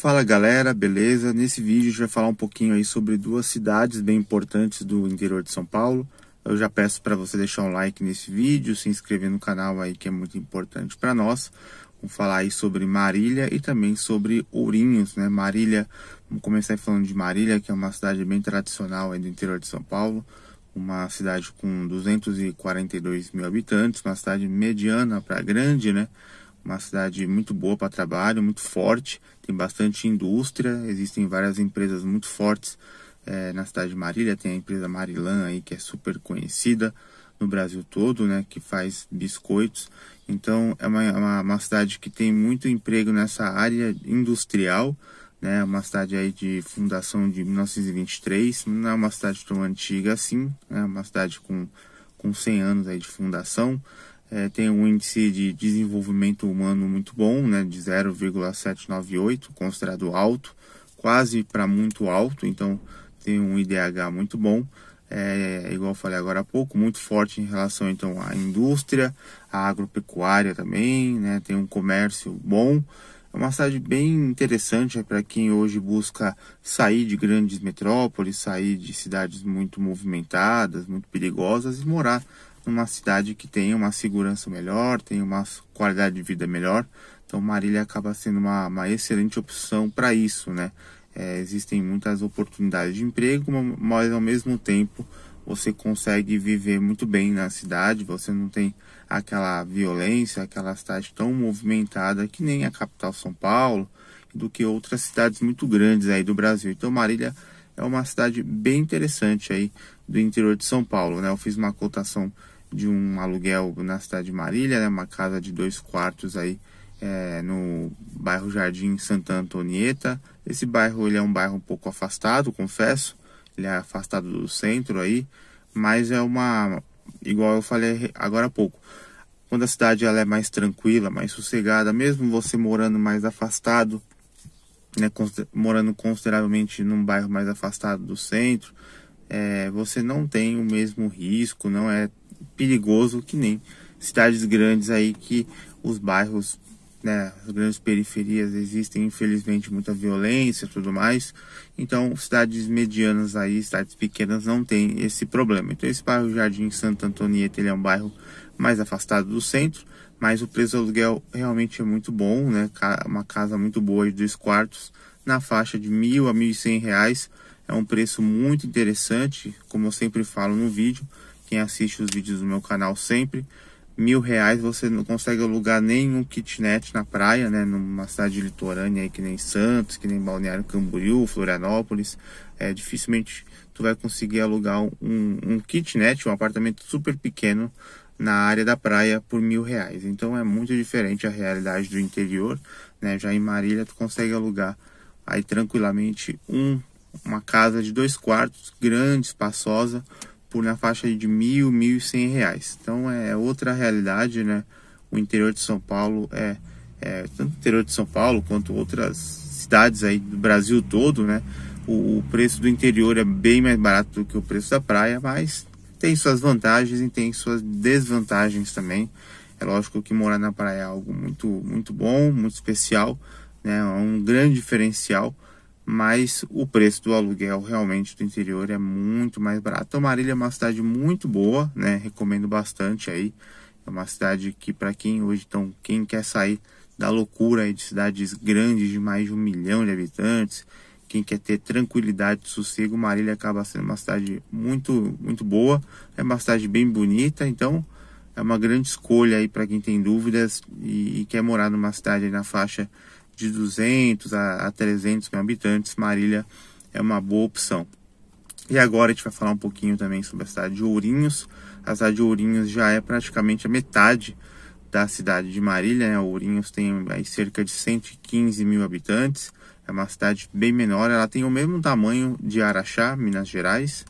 Fala galera, beleza? Nesse vídeo a gente vai falar um pouquinho aí sobre duas cidades bem importantes do interior de São Paulo. Eu já peço para você deixar um like nesse vídeo, se inscrever no canal aí que é muito importante para nós. Vamos falar aí sobre Marília e também sobre Ourinhos, né? Marília, vamos começar falando de Marília, que é uma cidade bem tradicional aí do interior de São Paulo. Uma cidade com 242 mil habitantes, uma cidade mediana para grande, né? uma cidade muito boa para trabalho, muito forte, tem bastante indústria, existem várias empresas muito fortes é, na cidade de Marília, tem a empresa Marilã aí que é super conhecida no Brasil todo, né, que faz biscoitos. Então é uma, é uma, uma cidade que tem muito emprego nessa área industrial, né, uma cidade aí de fundação de 1923, não é uma cidade tão antiga assim, né, é né, uma cidade com, com 100 anos aí de fundação, é, tem um índice de desenvolvimento humano muito bom, né, de 0,798, considerado alto, quase para muito alto, então tem um IDH muito bom, é, igual eu falei agora há pouco, muito forte em relação então à indústria, à agropecuária também, né, tem um comércio bom, é uma cidade bem interessante é para quem hoje busca sair de grandes metrópoles, sair de cidades muito movimentadas, muito perigosas e morar numa cidade que tem uma segurança melhor, tem uma qualidade de vida melhor. Então Marília acaba sendo uma, uma excelente opção para isso, né? É, existem muitas oportunidades de emprego, mas ao mesmo tempo você consegue viver muito bem na cidade, você não tem aquela violência, aquela cidade tão movimentada que nem a capital São Paulo, do que outras cidades muito grandes aí do Brasil. Então Marília é uma cidade bem interessante aí do interior de São Paulo, né? Eu fiz uma cotação de um aluguel na cidade de Marília, né, uma casa de dois quartos aí é, no bairro Jardim Santa Antonieta. Esse bairro ele é um bairro um pouco afastado, confesso, ele é afastado do centro aí, mas é uma igual eu falei agora há pouco. Quando a cidade ela é mais tranquila, mais sossegada, mesmo você morando mais afastado, né, morando consideravelmente num bairro mais afastado do centro, é, você não tem o mesmo risco, não é perigoso que nem cidades grandes aí que os bairros, né, as grandes periferias existem infelizmente muita violência, tudo mais. Então, cidades medianas aí, cidades pequenas não tem esse problema. Então, esse bairro Jardim Santa Antonieta, ele é um bairro mais afastado do centro, mas o preço do aluguel realmente é muito bom, né? Uma casa muito boa de dois quartos na faixa de mil a mil e cem reais é um preço muito interessante, como eu sempre falo no vídeo quem assiste os vídeos do meu canal sempre, mil reais você não consegue alugar nenhum kitnet na praia, né? Numa cidade litorânea aí que nem Santos, que nem Balneário Camboriú, Florianópolis. É, dificilmente tu vai conseguir alugar um, um kitnet, um apartamento super pequeno na área da praia por mil reais. Então é muito diferente a realidade do interior, né? Já em Marília tu consegue alugar aí tranquilamente um, uma casa de dois quartos, grande, espaçosa, por na faixa de mil, mil e cem reais. Então é, é outra realidade, né? O interior de São Paulo é, é tanto o interior de São Paulo quanto outras cidades aí do Brasil todo, né? O, o, preço do interior é bem mais barato do que o preço da praia, mas tem suas vantagens e tem suas desvantagens também. É lógico que morar na praia é algo muito, muito bom, muito especial, né? É um grande diferencial mas o preço do aluguel realmente do interior é muito mais barato. Marília é uma cidade muito boa, né? Recomendo bastante aí. É uma cidade que para quem hoje então quem quer sair da loucura aí de cidades grandes de mais de um milhão de habitantes, quem quer ter tranquilidade, sossego, Marília acaba sendo uma cidade muito muito boa. É uma cidade bem bonita, então é uma grande escolha aí para quem tem dúvidas e, e quer morar numa cidade na faixa de 200 a, a 300 mil habitantes, Marília é uma boa opção. E agora a gente vai falar um pouquinho também sobre a cidade de Ourinhos. A cidade de Ourinhos já é praticamente a metade da cidade de Marília. Né? Ourinhos tem aí cerca de 115 mil habitantes. É uma cidade bem menor. Ela tem o mesmo tamanho de Araxá, Minas Gerais.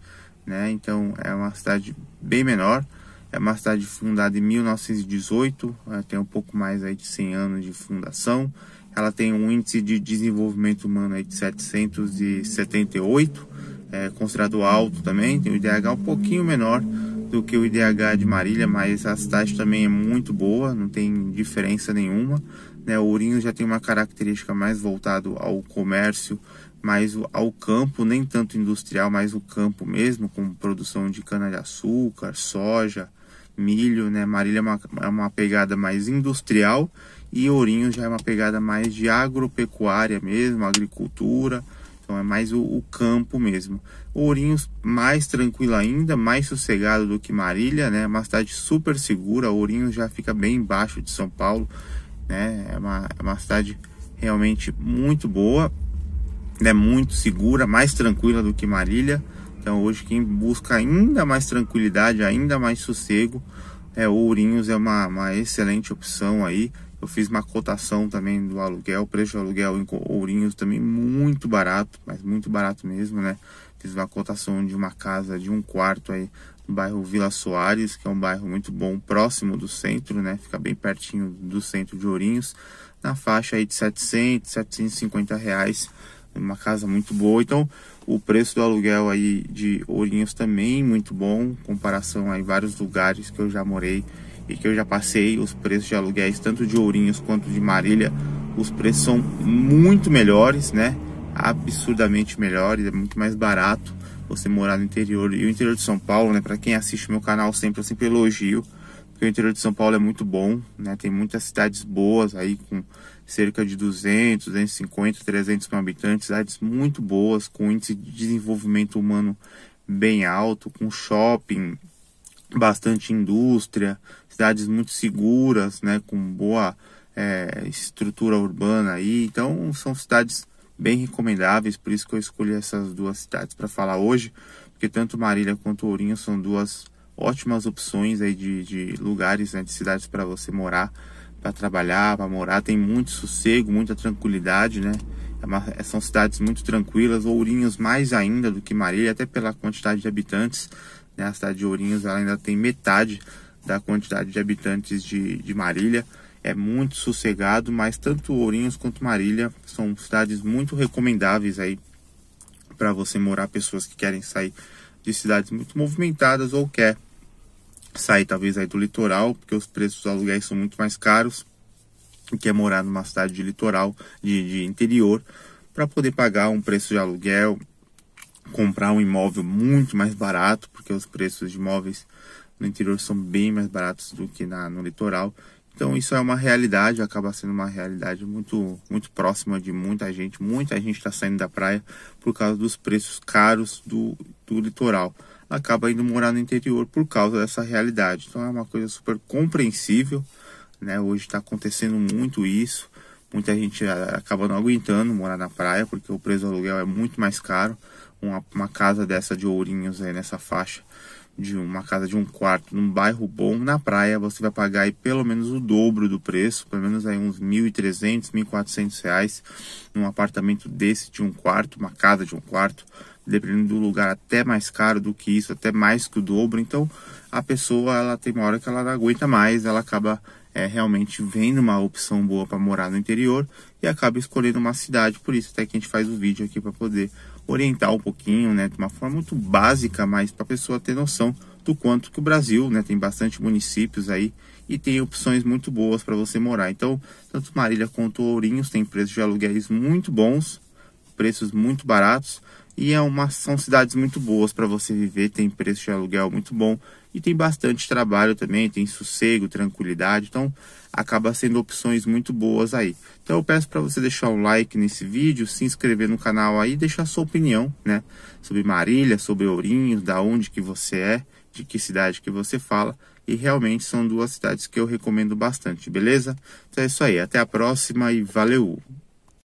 Né? Então é uma cidade bem menor. É uma cidade fundada em 1918. Eh, tem um pouco mais aí de 100 anos de fundação ela tem um índice de desenvolvimento humano de 778, é considerado alto também, tem o IDH um pouquinho menor do que o IDH de Marília, mas a cidade também é muito boa, não tem diferença nenhuma. Né? O Ourinho já tem uma característica mais voltado ao comércio, mais ao campo, nem tanto industrial, mas o campo mesmo, com produção de cana-de-açúcar, soja, milho. Né? Marília é uma, é uma pegada mais industrial e Ourinhos já é uma pegada mais de agropecuária mesmo, agricultura, então é mais o, o campo mesmo. Ourinhos mais tranquilo ainda, mais sossegado do que Marília, né? É uma cidade super segura. Ourinhos já fica bem embaixo de São Paulo, né? É uma, é uma cidade realmente muito boa, né? Muito segura, mais tranquila do que Marília. Então hoje quem busca ainda mais tranquilidade, ainda mais sossego, é Ourinhos é uma, uma excelente opção aí. Eu fiz uma cotação também do aluguel, preço do aluguel em Ourinhos também muito barato, mas muito barato mesmo, né? Fiz uma cotação de uma casa de um quarto aí no bairro Vila Soares, que é um bairro muito bom, próximo do centro, né? Fica bem pertinho do centro de Ourinhos, na faixa aí de 700, 750 reais, é uma casa muito boa. Então, o preço do aluguel aí de Ourinhos também muito bom, comparação a vários lugares que eu já morei e que eu já passei, os preços de aluguéis, tanto de Ourinhos quanto de Marília, os preços são muito melhores, né? Absurdamente melhores, é muito mais barato você morar no interior. E o interior de São Paulo, né? Para quem assiste meu canal sempre, eu sempre elogio, porque o interior de São Paulo é muito bom, né? Tem muitas cidades boas aí com cerca de 200, 250, 300 mil habitantes, cidades muito boas, com índice de desenvolvimento humano bem alto, com shopping, bastante indústria, cidades muito seguras, né, com boa é, estrutura urbana aí. Então são cidades bem recomendáveis, por isso que eu escolhi essas duas cidades para falar hoje, porque tanto Marília quanto Ourinho são duas ótimas opções aí de, de lugares, né, de cidades para você morar, para trabalhar, para morar. Tem muito sossego, muita tranquilidade, né? É uma, é, são cidades muito tranquilas, Ourinhos mais ainda do que Marília, até pela quantidade de habitantes. Né? A cidade de Ourinhos ainda tem metade da quantidade de habitantes de, de Marília. É muito sossegado, mas tanto Ourinhos quanto Marília são cidades muito recomendáveis aí para você morar, pessoas que querem sair de cidades muito movimentadas ou quer sair talvez aí do litoral, porque os preços dos aluguéis são muito mais caros, e quer morar numa cidade de litoral, de, de interior, para poder pagar um preço de aluguel comprar um imóvel muito mais barato, porque os preços de imóveis no interior são bem mais baratos do que na, no litoral. Então isso é uma realidade, acaba sendo uma realidade muito, muito próxima de muita gente. Muita gente está saindo da praia por causa dos preços caros do, do litoral. Acaba indo morar no interior por causa dessa realidade. Então é uma coisa super compreensível. Né? Hoje está acontecendo muito isso. Muita gente ah, acaba não aguentando morar na praia porque o preço do aluguel é muito mais caro uma, uma casa dessa de ourinhos aí nessa faixa de uma casa de um quarto num bairro bom na praia, você vai pagar aí pelo menos o dobro do preço, pelo menos aí uns 1.300, 1.400 reais num apartamento desse de um quarto, uma casa de um quarto, dependendo do lugar até mais caro do que isso, até mais que o dobro. Então a pessoa ela tem uma hora que ela não aguenta mais, ela acaba é, realmente vendo uma opção boa para morar no interior e acaba escolhendo uma cidade. Por isso até que a gente faz o vídeo aqui para poder orientar um pouquinho, né, de uma forma muito básica, mas para a pessoa ter noção do quanto que o Brasil, né, tem bastante municípios aí e tem opções muito boas para você morar. Então, tanto Marília quanto Ourinhos tem preços de aluguéis muito bons preços muito baratos e é uma, são cidades muito boas para você viver, tem preço de aluguel muito bom e tem bastante trabalho também, tem sossego, tranquilidade, então acaba sendo opções muito boas aí. Então eu peço para você deixar um like nesse vídeo, se inscrever no canal aí, deixar sua opinião, né, sobre Marília, sobre Ourinhos, da onde que você é, de que cidade que você fala, e realmente são duas cidades que eu recomendo bastante, beleza? Então é isso aí, até a próxima e valeu!